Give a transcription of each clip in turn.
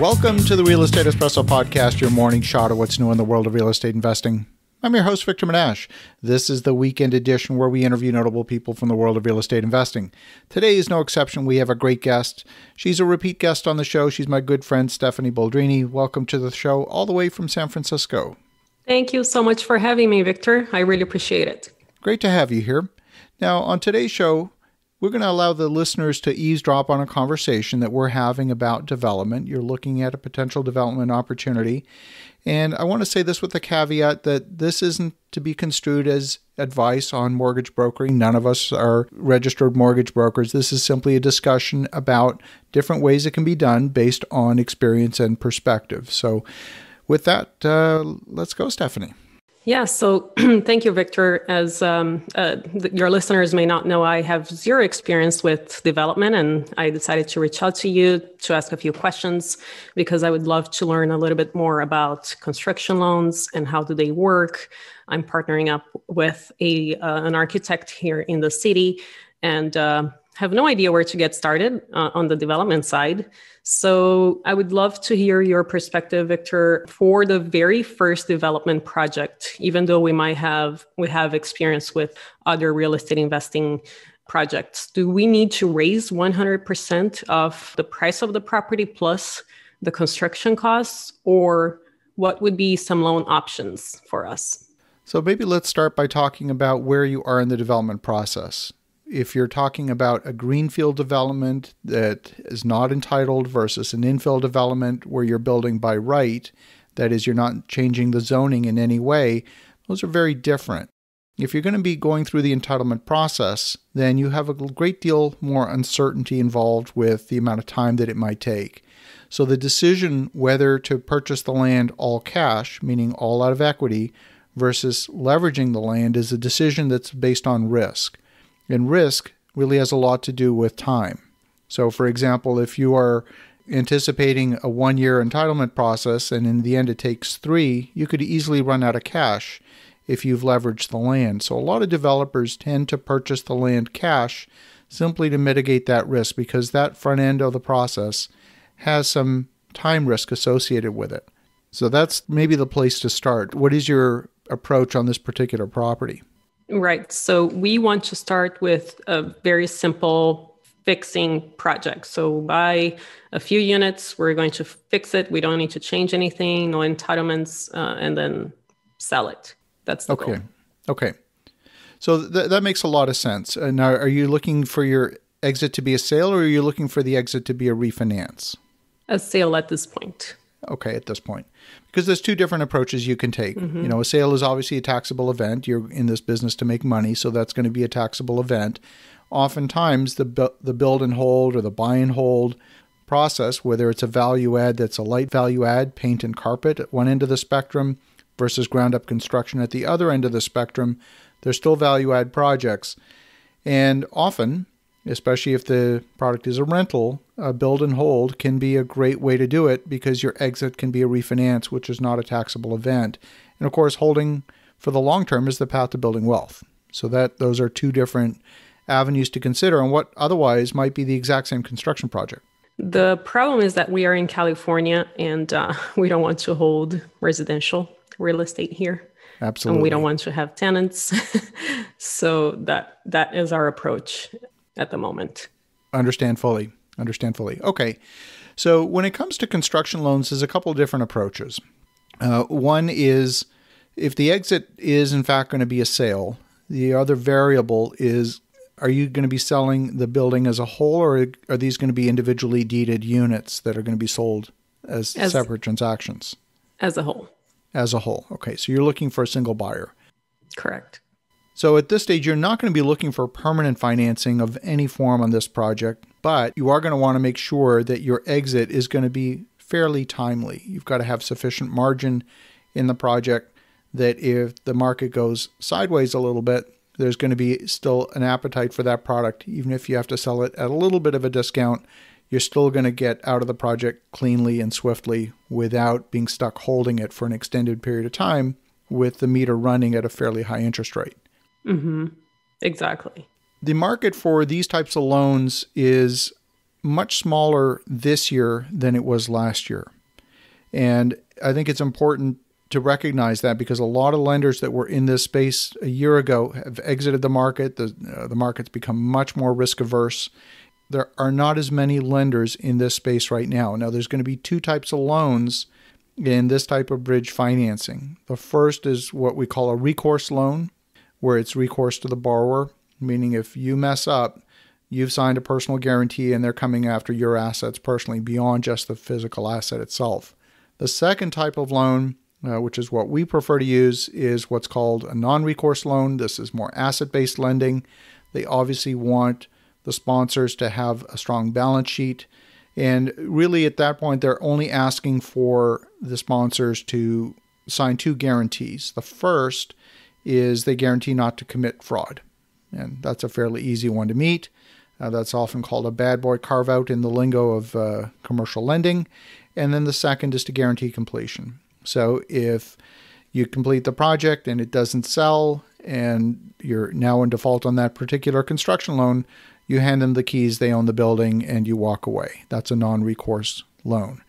Welcome to the Real Estate Espresso Podcast, your morning shot of what's new in the world of real estate investing. I'm your host, Victor Manash. This is the weekend edition where we interview notable people from the world of real estate investing. Today is no exception. We have a great guest. She's a repeat guest on the show. She's my good friend, Stephanie Baldrini. Welcome to the show, all the way from San Francisco. Thank you so much for having me, Victor. I really appreciate it. Great to have you here. Now, on today's show, we're going to allow the listeners to eavesdrop on a conversation that we're having about development. You're looking at a potential development opportunity. And I want to say this with the caveat that this isn't to be construed as advice on mortgage brokering. None of us are registered mortgage brokers. This is simply a discussion about different ways it can be done based on experience and perspective. So, with that, uh, let's go, Stephanie. Yeah, so thank you, Victor. As um, uh, th- your listeners may not know, I have zero experience with development, and I decided to reach out to you to ask a few questions because I would love to learn a little bit more about construction loans and how do they work. I'm partnering up with a uh, an architect here in the city, and uh, have no idea where to get started uh, on the development side. So I would love to hear your perspective, Victor, for the very first development project, even though we might have we have experience with other real estate investing projects. Do we need to raise 100% of the price of the property plus the construction costs or what would be some loan options for us? So maybe let's start by talking about where you are in the development process if you're talking about a greenfield development that is not entitled versus an infill development where you're building by right, that is, you're not changing the zoning in any way, those are very different. If you're going to be going through the entitlement process, then you have a great deal more uncertainty involved with the amount of time that it might take. So the decision whether to purchase the land all cash, meaning all out of equity, versus leveraging the land is a decision that's based on risk. And risk really has a lot to do with time. So, for example, if you are anticipating a one year entitlement process and in the end it takes three, you could easily run out of cash if you've leveraged the land. So, a lot of developers tend to purchase the land cash simply to mitigate that risk because that front end of the process has some time risk associated with it. So, that's maybe the place to start. What is your approach on this particular property? Right. So we want to start with a very simple fixing project. So buy a few units, we're going to fix it. We don't need to change anything, no entitlements, uh, and then sell it. That's the okay. Goal. Okay. So th- that makes a lot of sense. Uh, now, are you looking for your exit to be a sale, or are you looking for the exit to be a refinance? A sale at this point okay at this point because there's two different approaches you can take mm-hmm. you know a sale is obviously a taxable event you're in this business to make money so that's going to be a taxable event oftentimes the the build and hold or the buy and hold process whether it's a value add that's a light value add paint and carpet at one end of the spectrum versus ground up construction at the other end of the spectrum they're still value add projects and often especially if the product is a rental, a build and hold can be a great way to do it because your exit can be a refinance, which is not a taxable event. And of course, holding for the long term is the path to building wealth. So that those are two different avenues to consider on what otherwise might be the exact same construction project. The problem is that we are in California and uh, we don't want to hold residential real estate here. Absolutely. And we don't want to have tenants. so that that is our approach at the moment. Understand fully. Understand fully. Okay. So when it comes to construction loans, there's a couple different approaches. Uh, one is if the exit is in fact going to be a sale, the other variable is are you going to be selling the building as a whole or are these going to be individually deeded units that are going to be sold as, as separate transactions? As a whole. As a whole. Okay. So you're looking for a single buyer. Correct. So at this stage, you're not going to be looking for permanent financing of any form on this project, but you are going to want to make sure that your exit is going to be fairly timely. You've got to have sufficient margin in the project that if the market goes sideways a little bit, there's going to be still an appetite for that product. Even if you have to sell it at a little bit of a discount, you're still going to get out of the project cleanly and swiftly without being stuck holding it for an extended period of time with the meter running at a fairly high interest rate. Mm-hmm. Exactly. The market for these types of loans is much smaller this year than it was last year. And I think it's important to recognize that because a lot of lenders that were in this space a year ago have exited the market. The, uh, the market's become much more risk averse. There are not as many lenders in this space right now. Now, there's going to be two types of loans in this type of bridge financing. The first is what we call a recourse loan, where it's recourse to the borrower, meaning if you mess up, you've signed a personal guarantee and they're coming after your assets personally beyond just the physical asset itself. The second type of loan, uh, which is what we prefer to use, is what's called a non recourse loan. This is more asset based lending. They obviously want the sponsors to have a strong balance sheet. And really, at that point, they're only asking for the sponsors to sign two guarantees. The first is they guarantee not to commit fraud. And that's a fairly easy one to meet. Uh, that's often called a bad boy carve out in the lingo of uh, commercial lending. And then the second is to guarantee completion. So if you complete the project and it doesn't sell and you're now in default on that particular construction loan, you hand them the keys, they own the building, and you walk away. That's a non recourse loan.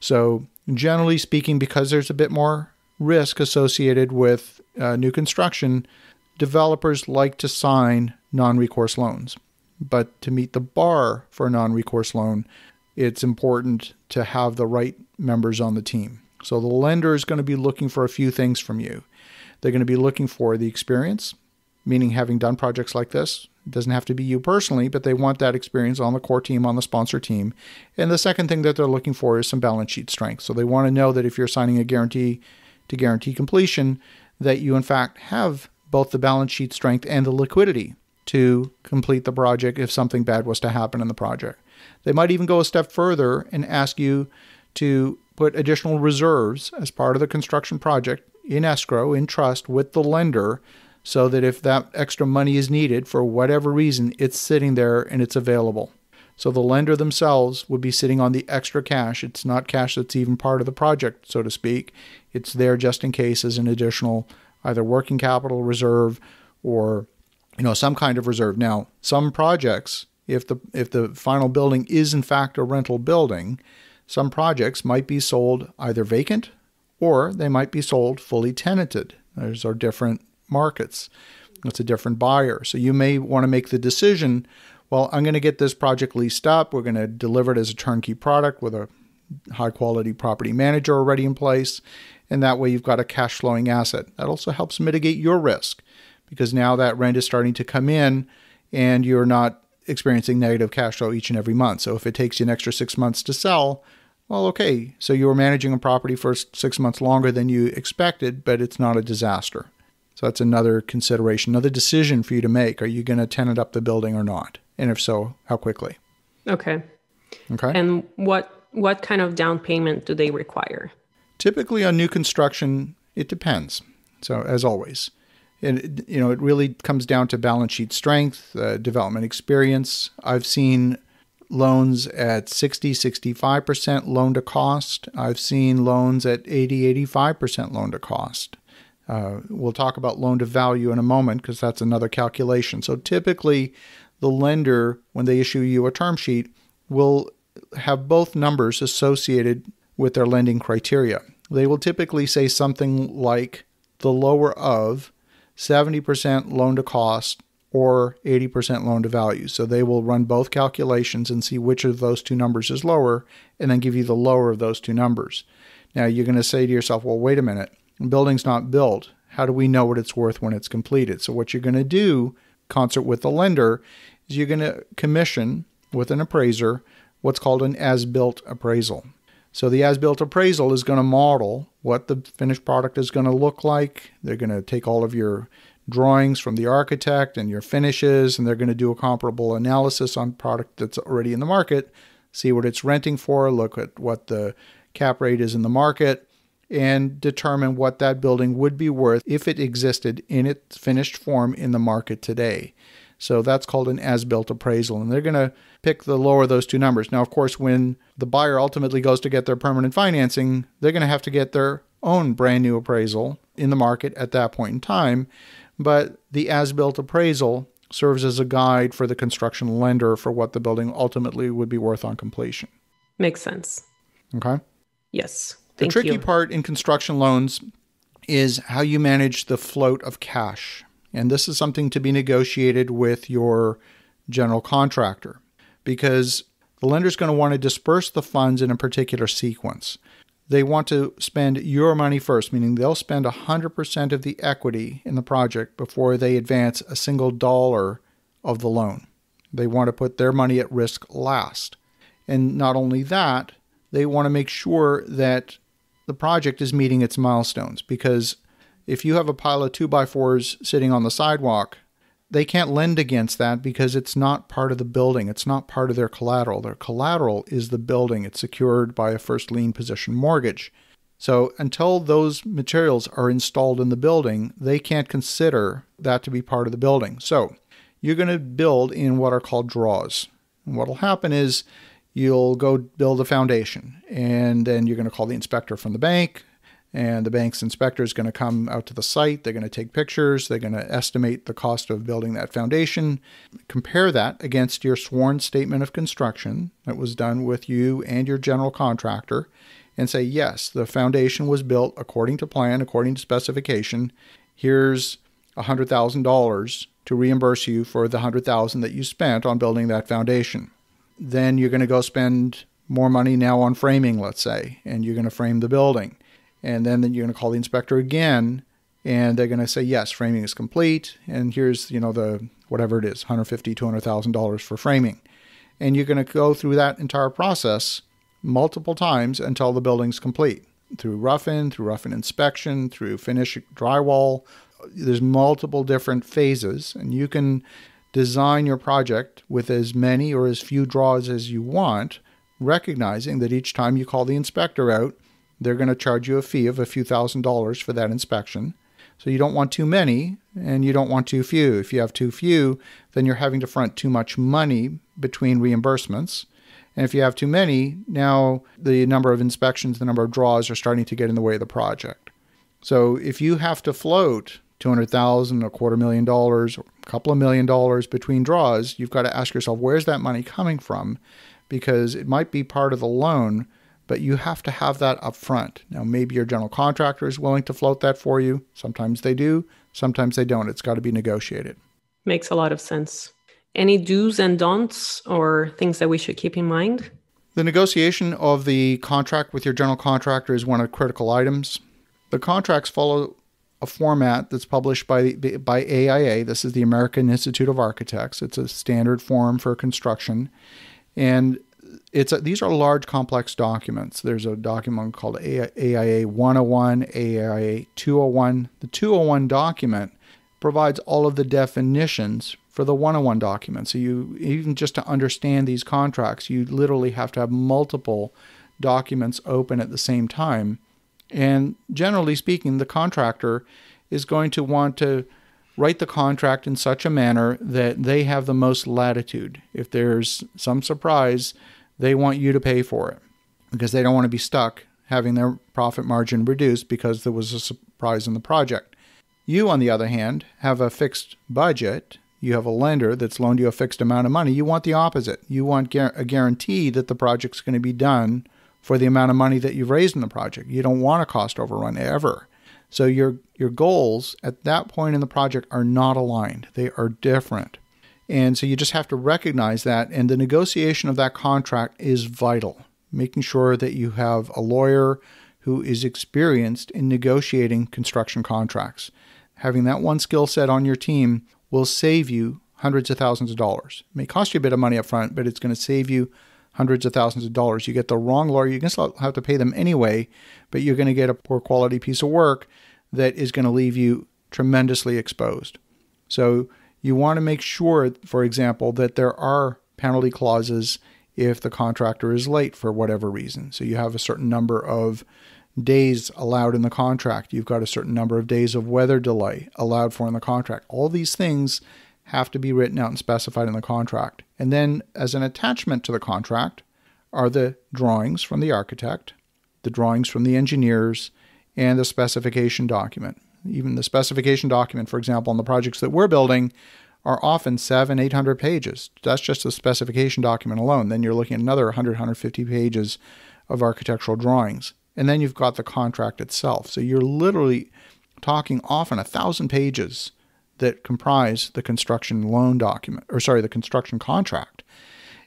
So, generally speaking, because there's a bit more risk associated with uh, new construction, developers like to sign non recourse loans. But to meet the bar for a non recourse loan, it's important to have the right members on the team. So the lender is going to be looking for a few things from you. They're going to be looking for the experience, meaning having done projects like this. It doesn't have to be you personally, but they want that experience on the core team, on the sponsor team. And the second thing that they're looking for is some balance sheet strength. So they want to know that if you're signing a guarantee to guarantee completion that you, in fact, have both the balance sheet strength and the liquidity to complete the project if something bad was to happen in the project. They might even go a step further and ask you to put additional reserves as part of the construction project in escrow, in trust with the lender, so that if that extra money is needed for whatever reason, it's sitting there and it's available. So the lender themselves would be sitting on the extra cash. It's not cash that's even part of the project, so to speak. It's there just in case as an additional either working capital reserve or you know some kind of reserve. Now, some projects if the if the final building is in fact a rental building, some projects might be sold either vacant or they might be sold fully tenanted. Those are different markets. That's a different buyer. So you may want to make the decision well, I'm going to get this project leased up. We're going to deliver it as a turnkey product with a high quality property manager already in place. And that way you've got a cash flowing asset. That also helps mitigate your risk because now that rent is starting to come in and you're not experiencing negative cash flow each and every month. So if it takes you an extra six months to sell, well, okay. So you were managing a property for six months longer than you expected, but it's not a disaster. So that's another consideration, another decision for you to make. Are you going to tenant up the building or not? And if so, how quickly? Okay. Okay. And what what kind of down payment do they require? Typically on new construction, it depends. So as always, and you know it really comes down to balance sheet strength, uh, development experience. I've seen loans at 60 65% loan to cost. I've seen loans at 80 85% loan to cost. Uh, we'll talk about loan to value in a moment because that's another calculation. So typically, the lender, when they issue you a term sheet, will have both numbers associated with their lending criteria. They will typically say something like the lower of 70% loan to cost or 80% loan to value. So they will run both calculations and see which of those two numbers is lower and then give you the lower of those two numbers. Now you're going to say to yourself, well, wait a minute, the building's not built. How do we know what it's worth when it's completed? So what you're going to do, concert with the lender, is you're going to commission with an appraiser what's called an as built appraisal. So the as built appraisal is going to model what the finished product is going to look like. They're going to take all of your drawings from the architect and your finishes, and they're going to do a comparable analysis on product that's already in the market, see what it's renting for, look at what the cap rate is in the market, and determine what that building would be worth if it existed in its finished form in the market today. So that's called an as built appraisal. And they're going to pick the lower of those two numbers. Now, of course, when the buyer ultimately goes to get their permanent financing, they're going to have to get their own brand new appraisal in the market at that point in time. But the as built appraisal serves as a guide for the construction lender for what the building ultimately would be worth on completion. Makes sense. Okay. Yes. The tricky you. part in construction loans is how you manage the float of cash and this is something to be negotiated with your general contractor because the lender is going to want to disperse the funds in a particular sequence. They want to spend your money first, meaning they'll spend 100% of the equity in the project before they advance a single dollar of the loan. They want to put their money at risk last. And not only that, they want to make sure that the project is meeting its milestones because if you have a pile of 2x4s sitting on the sidewalk, they can't lend against that because it's not part of the building. It's not part of their collateral. Their collateral is the building. It's secured by a first lien position mortgage. So until those materials are installed in the building, they can't consider that to be part of the building. So you're going to build in what are called draws. And what'll happen is you'll go build a foundation and then you're going to call the inspector from the bank and the bank's inspector is going to come out to the site. They're going to take pictures. They're going to estimate the cost of building that foundation. Compare that against your sworn statement of construction that was done with you and your general contractor and say, yes, the foundation was built according to plan, according to specification. Here's $100,000 to reimburse you for the 100,000 that you spent on building that foundation. Then you're going to go spend more money now on framing, let's say, and you're going to frame the building and then you're going to call the inspector again, and they're going to say, yes, framing is complete. And here's, you know, the whatever it is, 150, $200,000 for framing. And you're going to go through that entire process multiple times until the building's complete through rough-in, through rough-in inspection, through finish drywall. There's multiple different phases, and you can design your project with as many or as few draws as you want, recognizing that each time you call the inspector out, they're going to charge you a fee of a few thousand dollars for that inspection. So you don't want too many and you don't want too few. If you have too few, then you're having to front too much money between reimbursements. And if you have too many, now the number of inspections, the number of draws are starting to get in the way of the project. So if you have to float 200,000, a quarter million dollars, a couple of million dollars between draws, you've got to ask yourself, where's that money coming from? Because it might be part of the loan but you have to have that up front. Now, maybe your general contractor is willing to float that for you. Sometimes they do, sometimes they don't. It's got to be negotiated. Makes a lot of sense. Any do's and don'ts or things that we should keep in mind? The negotiation of the contract with your general contractor is one of the critical items. The contracts follow a format that's published by by AIA. This is the American Institute of Architects. It's a standard form for construction, and it's a, these are large complex documents. There's a document called AIA 101, AIA 201. The 201 document provides all of the definitions for the 101 document. So you even just to understand these contracts, you literally have to have multiple documents open at the same time. And generally speaking, the contractor is going to want to write the contract in such a manner that they have the most latitude. If there's some surprise, they want you to pay for it because they don't want to be stuck having their profit margin reduced because there was a surprise in the project. You, on the other hand, have a fixed budget. You have a lender that's loaned you a fixed amount of money. You want the opposite. You want a guarantee that the project's going to be done for the amount of money that you've raised in the project. You don't want a cost overrun ever. So your your goals at that point in the project are not aligned. They are different. And so you just have to recognize that. And the negotiation of that contract is vital, making sure that you have a lawyer who is experienced in negotiating construction contracts. Having that one skill set on your team will save you hundreds of thousands of dollars. It may cost you a bit of money up front, but it's going to save you hundreds of thousands of dollars. You get the wrong lawyer, you're going to have to pay them anyway, but you're going to get a poor quality piece of work that is going to leave you tremendously exposed. So you want to make sure, for example, that there are penalty clauses if the contractor is late for whatever reason. So you have a certain number of days allowed in the contract. You've got a certain number of days of weather delay allowed for in the contract. All these things have to be written out and specified in the contract. And then, as an attachment to the contract, are the drawings from the architect, the drawings from the engineers, and the specification document. Even the specification document, for example, on the projects that we're building are often seven, 800 pages. That's just the specification document alone. Then you're looking at another 100, 150 pages of architectural drawings. And then you've got the contract itself. So you're literally talking often a thousand pages that comprise the construction loan document, or sorry, the construction contract.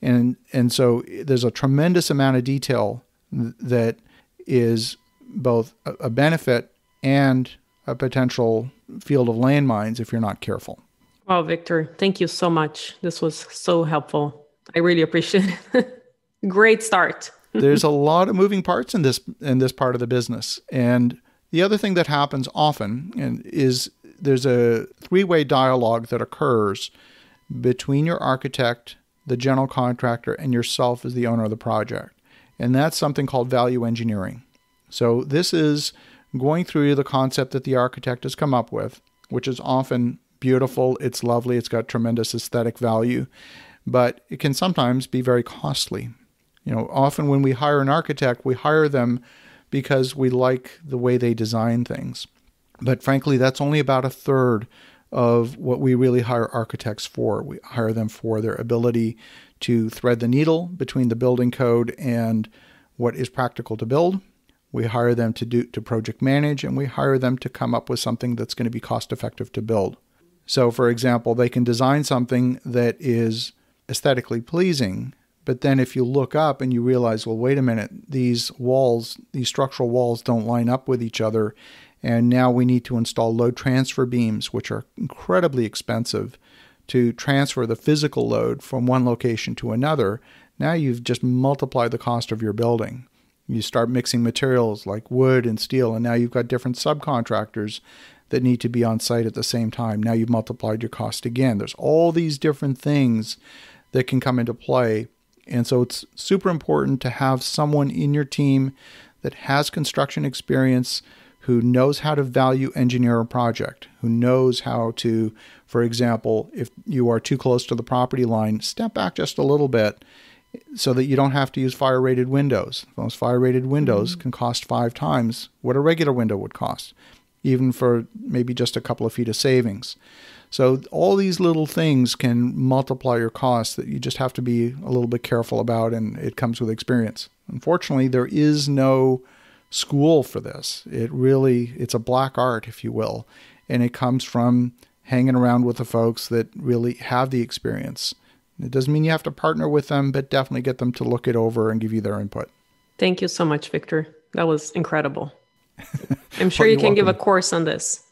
And, and so there's a tremendous amount of detail that is both a benefit and a potential field of landmines if you're not careful. Wow, Victor, thank you so much. This was so helpful. I really appreciate it. Great start. There's a lot of moving parts in this in this part of the business. And the other thing that happens often and is there's a three-way dialogue that occurs between your architect, the general contractor, and yourself as the owner of the project. And that's something called value engineering. So this is going through the concept that the architect has come up with, which is often beautiful, it's lovely, it's got tremendous aesthetic value, but it can sometimes be very costly. You know, often when we hire an architect, we hire them because we like the way they design things. But frankly, that's only about a third of what we really hire architects for. We hire them for their ability to thread the needle between the building code and what is practical to build we hire them to do to project manage and we hire them to come up with something that's going to be cost effective to build. So for example, they can design something that is aesthetically pleasing, but then if you look up and you realize, well wait a minute, these walls, these structural walls don't line up with each other and now we need to install load transfer beams which are incredibly expensive to transfer the physical load from one location to another. Now you've just multiplied the cost of your building. You start mixing materials like wood and steel, and now you've got different subcontractors that need to be on site at the same time. Now you've multiplied your cost again. There's all these different things that can come into play. And so it's super important to have someone in your team that has construction experience, who knows how to value engineer a project, who knows how to, for example, if you are too close to the property line, step back just a little bit so that you don't have to use fire rated windows. Those fire rated windows mm-hmm. can cost five times what a regular window would cost, even for maybe just a couple of feet of savings. So, all these little things can multiply your costs that you just have to be a little bit careful about, and it comes with experience. Unfortunately, there is no school for this. It really it's a black art if you will, and it comes from hanging around with the folks that really have the experience it doesn't mean you have to partner with them, but definitely get them to look it over and give you their input. Thank you so much, Victor. That was incredible. I'm sure you can welcome. give a course on this.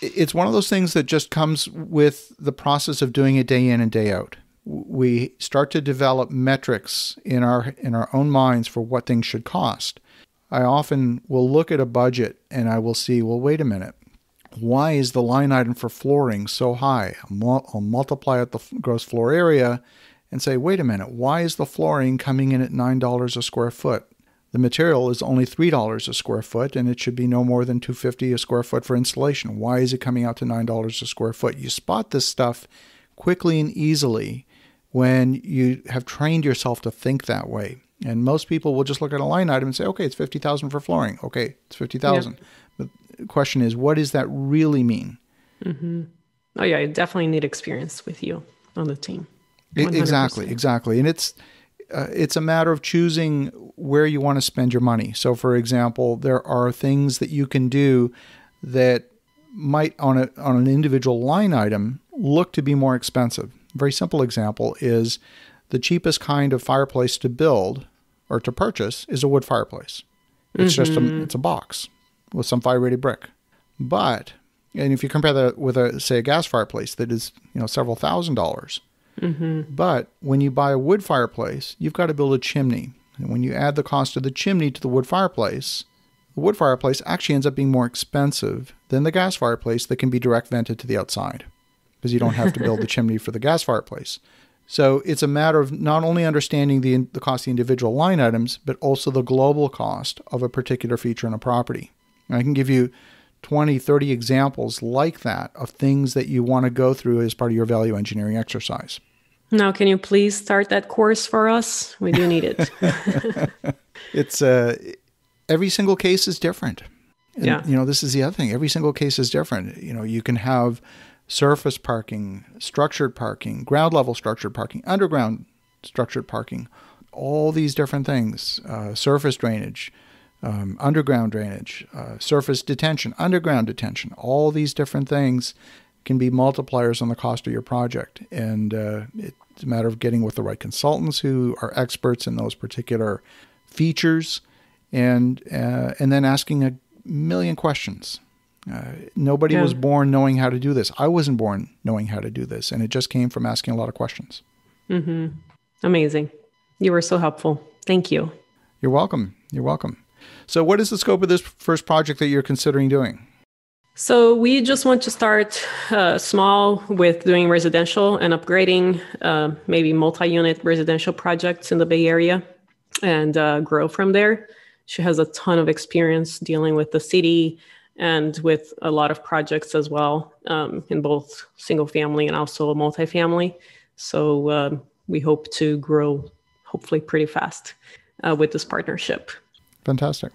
it's one of those things that just comes with the process of doing it day in and day out. We start to develop metrics in our in our own minds for what things should cost. I often will look at a budget and I will see, well, wait a minute why is the line item for flooring so high? I'll multiply out the gross floor area and say, wait a minute, why is the flooring coming in at $9 a square foot? The material is only $3 a square foot and it should be no more than 250 a square foot for installation. Why is it coming out to $9 a square foot? You spot this stuff quickly and easily when you have trained yourself to think that way. And most people will just look at a line item and say, okay, it's 50,000 for flooring. Okay, it's 50,000. Yep question is what does that really mean? Mm-hmm. Oh yeah, I definitely need experience with you on the team. Exactly, exactly, and it's uh, it's a matter of choosing where you want to spend your money. So, for example, there are things that you can do that might on a on an individual line item look to be more expensive. A very simple example is the cheapest kind of fireplace to build or to purchase is a wood fireplace. It's mm-hmm. just a, mm-hmm. it's a box with some fire-rated brick. But and if you compare that with a say a gas fireplace that is you know several thousand dollars, mm-hmm. but when you buy a wood fireplace, you've got to build a chimney, and when you add the cost of the chimney to the wood fireplace, the wood fireplace actually ends up being more expensive than the gas fireplace that can be direct vented to the outside because you don't have to build the chimney for the gas fireplace. So it's a matter of not only understanding the, the cost of the individual line items, but also the global cost of a particular feature in a property. I can give you 20, 30 examples like that of things that you want to go through as part of your value engineering exercise. Now, can you please start that course for us? We do need it. it's uh, every single case is different. And, yeah. You know, this is the other thing. Every single case is different. You know, you can have surface parking, structured parking, ground level structured parking, underground structured parking, all these different things, uh, surface drainage, um, underground drainage, uh, surface detention, underground detention, all these different things can be multipliers on the cost of your project. And uh, it's a matter of getting with the right consultants who are experts in those particular features and, uh, and then asking a million questions. Uh, nobody yeah. was born knowing how to do this. I wasn't born knowing how to do this. And it just came from asking a lot of questions. Mm-hmm. Amazing. You were so helpful. Thank you. You're welcome. You're welcome. So, what is the scope of this first project that you're considering doing? So, we just want to start uh, small with doing residential and upgrading uh, maybe multi unit residential projects in the Bay Area and uh, grow from there. She has a ton of experience dealing with the city and with a lot of projects as well um, in both single family and also multi-family. So um, we hope to grow hopefully pretty fast uh, with this partnership. Fantastic.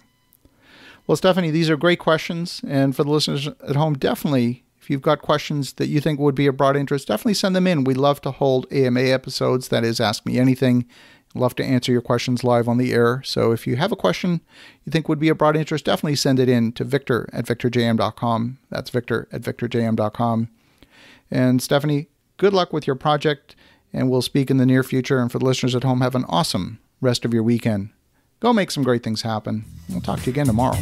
Well, Stephanie, these are great questions. And for the listeners at home, definitely, if you've got questions that you think would be of broad interest, definitely send them in. We love to hold AMA episodes. That is, Ask Me Anything. Love to answer your questions live on the air. So if you have a question you think would be of broad interest, definitely send it in to victor at victorjm.com. That's victor at victorjm.com. And Stephanie, good luck with your project, and we'll speak in the near future. And for the listeners at home, have an awesome rest of your weekend. Go make some great things happen. We'll talk to you again tomorrow.